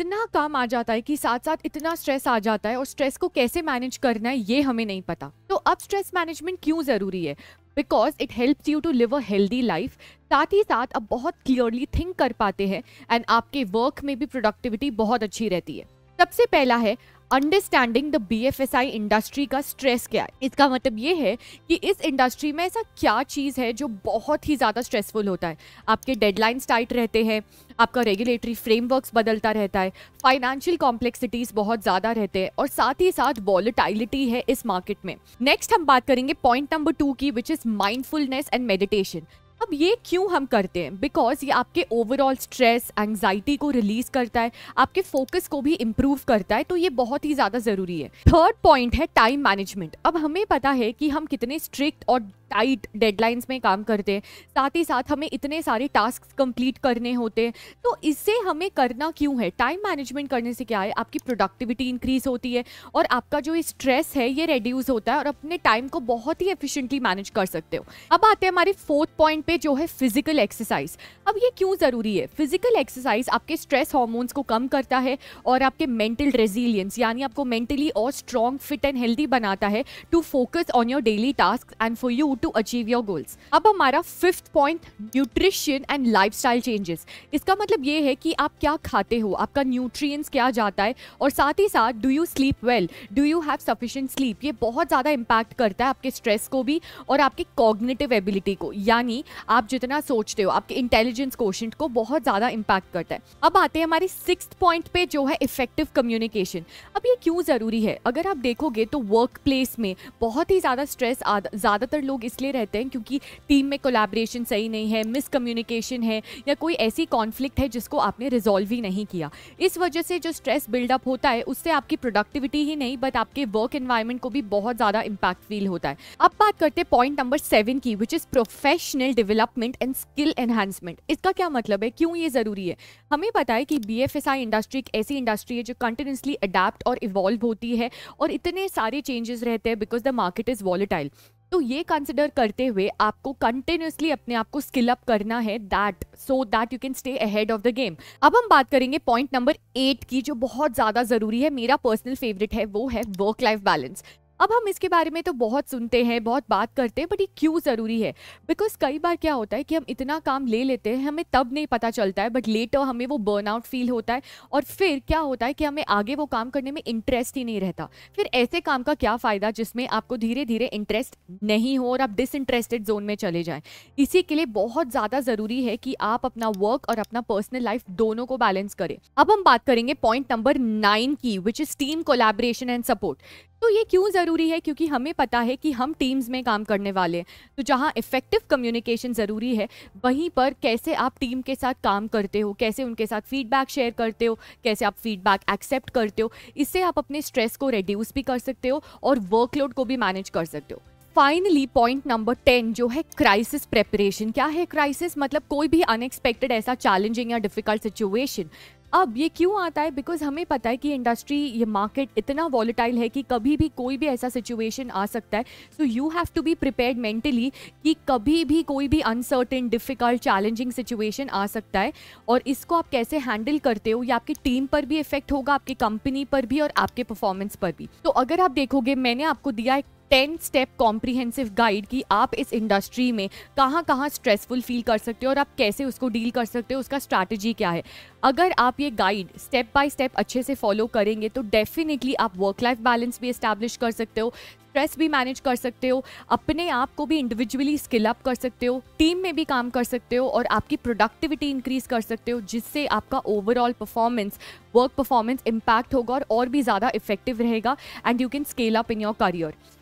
इतना काम आ जाता है कि साथ साथ इतना स्ट्रेस आ जाता है और स्ट्रेस को कैसे मैनेज करना है ये हमें नहीं पता तो अब स्ट्रेस मैनेजमेंट क्यों ज़रूरी है because it helps you to live a healthy life साथ ही साथ आप बहुत क्लियरली थिंक कर पाते हैं एंड आपके वर्क में भी प्रोडक्टिविटी बहुत अच्छी रहती है सबसे पहला है अंडरस्टैंडिंग द आई इंडस्ट्री का स्ट्रेस क्या है इसका मतलब ये है कि इस इंडस्ट्री में ऐसा क्या चीज़ है जो बहुत ही ज़्यादा स्ट्रेसफुल होता है आपके डेडलाइंस टाइट रहते हैं आपका रेगुलेटरी फ्रेमवर्क्स बदलता रहता है फाइनेंशियल कॉम्प्लेक्सिटीज़ बहुत ज़्यादा रहते हैं और साथ ही साथ वॉलिटाइलिटी है इस मार्केट में नेक्स्ट हम बात करेंगे पॉइंट नंबर टू की which is mindfulness and meditation अब ये क्यों हम करते हैं बिकॉज ये आपके ओवरऑल स्ट्रेस एंगजाइटी को रिलीज करता है आपके फोकस को भी इम्प्रूव करता है तो ये बहुत ही ज़्यादा ज़रूरी है थर्ड पॉइंट है टाइम मैनेजमेंट अब हमें पता है कि हम कितने स्ट्रिक्ट और टाइट डेडलाइंस में काम करते हैं साथ ही साथ हमें इतने सारे टास्क कंप्लीट करने होते हैं तो इससे हमें करना क्यों है टाइम मैनेजमेंट करने से क्या है आपकी प्रोडक्टिविटी इंक्रीज होती है और आपका जो स्ट्रेस है ये रेड्यूज़ होता है और अपने टाइम को बहुत ही एफिशिएंटली मैनेज कर सकते हो अब आते हैं हमारे फोर्थ पॉइंट पे जो है फिजिकल एक्सरसाइज अब ये क्यों ज़रूरी है फिजिकल एक्सरसाइज आपके स्ट्रेस हॉर्मोन्स को कम करता है और आपके मेंटल रेजिलियंस यानी आपको मेंटली और स्ट्रॉन्ग फिट एंड हेल्दी बनाता है to focus on your daily task and for you to achieve your goals अब हमारा fifth point nutrition and lifestyle changes इसका मतलब ये है कि आप क्या खाते हो आपका न्यूट्रिएंट्स क्या जाता है और साथ ही साथ do you sleep well do you have sufficient sleep ये बहुत ज़्यादा इम्पैक्ट करता है आपके स्ट्रेस को भी और आपके कॉग्नेटिव एबिलिटी को यानी आप जितना सोचते हो आपके इंटेलिजेंस क्वेश्चन को बहुत ज़्यादा इम्पैक्ट करता है अब आते हैं हमारे सिक्स पॉइंट पे जो है इफेक्टिव कम्युनिकेशन अब ये क्यों ज़रूरी है अगर आप देखोगे तो वर्क प्लेस में बहुत ही ज़्यादा स्ट्रेस ज़्यादातर लोग इसलिए रहते हैं क्योंकि टीम में कोलाब्रेशन सही नहीं है मिसकम्युनिकेशन है या कोई ऐसी कॉन्फ्लिक्ट है जिसको आपने रिजॉल्व ही नहीं किया इस वजह से जो स्ट्रेस बिल्डअप होता है उससे आपकी प्रोडक्टिविटी ही नहीं बट आपके वर्क इन्वायरमेंट को भी बहुत ज़्यादा इम्पैक्ट फील होता है अब बात करते हैं पॉइंट नंबर सेवन की which is professional development and skill enhancement इसका क्या मतलब है क्यों ये ज़रूरी है हमें पता है कि बी इंडस्ट्री एक ऐसी इंडस्ट्री है जो कंटिन्यूसली अडेप्ट और इवॉल्व होती है और इतने सारे चेंजेस रहते हैं because the market is volatile तो ये कंसिडर करते हुए आपको कंटिन्यूसली अपने आप को स्किल अप करना है that so that you can stay ahead of the game अब हम बात करेंगे पॉइंट नंबर एट की जो बहुत ज़्यादा ज़रूरी है मेरा पर्सनल फेवरेट है वो है वर्क लाइफ बैलेंस अब हम इसके बारे में तो बहुत सुनते हैं बहुत बात करते हैं बट ये क्यों ज़रूरी है बिकॉज कई बार क्या होता है कि हम इतना काम ले लेते हैं हमें तब नहीं पता चलता है बट लेटर हमें वो बर्नआउट फील होता है और फिर क्या होता है कि हमें आगे वो काम करने में इंटरेस्ट ही नहीं रहता फिर ऐसे काम का क्या फ़ायदा जिसमें आपको धीरे धीरे इंटरेस्ट नहीं हो और आप डिसइंटरेस्टेड जोन में चले जाएँ इसी के लिए बहुत ज़्यादा ज़रूरी है कि आप अपना वर्क और अपना पर्सनल लाइफ दोनों को बैलेंस करें अब हम बात करेंगे पॉइंट नंबर नाइन की which is team collaboration and support तो ये क्यों ज़रूरी है क्योंकि हमें पता है कि हम टीम्स में काम करने वाले हैं तो जहाँ इफ़ेक्टिव कम्युनिकेशन ज़रूरी है वहीं पर कैसे आप टीम के साथ काम करते हो कैसे उनके साथ फीडबैक शेयर करते हो कैसे आप फीडबैक एक्सेप्ट करते हो इससे आप अपने स्ट्रेस को रिड्यूस भी कर सकते हो और वर्कलोड को भी मैनेज कर सकते हो फाइनली पॉइंट नंबर टेन जो है क्राइसिस प्रेपरेशन क्या है क्राइसिस मतलब कोई भी अनएक्सपेक्टेड ऐसा चैलेंजिंग या डिफिकल्ट सिचुएशन अब ये क्यों आता है बिकॉज हमें पता है कि इंडस्ट्री ये मार्केट इतना वॉलीटाइल है कि कभी भी कोई भी ऐसा सिचुएशन आ सकता है so you have to be prepare mentally कि कभी भी कोई भी अनसर्टेन डिफ़िकल्ट चैलेंजिंग सिचुएशन आ सकता है और इसको आप कैसे हैंडल करते हो या आपकी टीम पर भी इफेक्ट होगा आपकी कंपनी पर भी और आपके परफॉर्मेंस पर भी तो अगर आप देखोगे मैंने आपको दिया एक टेन स्टेप कॉम्प्रीहेंसिव गाइड कि आप इस इंडस्ट्री में कहाँ कहाँ स्ट्रेसफुल फील कर सकते हो और आप कैसे उसको डील कर सकते हो उसका स्ट्रैटेजी क्या है अगर आप ये गाइड स्टेप बाय स्टेप अच्छे से फॉलो करेंगे तो डेफिनेटली आप वर्क लाइफ बैलेंस भी इस्टेब्लिश कर सकते हो स्ट्रेस भी मैनेज कर सकते हो अपने आप को भी इंडिविजुअली स्किल अप कर सकते हो टीम में भी काम कर सकते हो और आपकी प्रोडक्टिविटी इंक्रीज कर सकते हो जिससे आपका overall performance work performance impact होगा और और भी ज़्यादा इफेक्टिव रहेगा and you can scale up in your career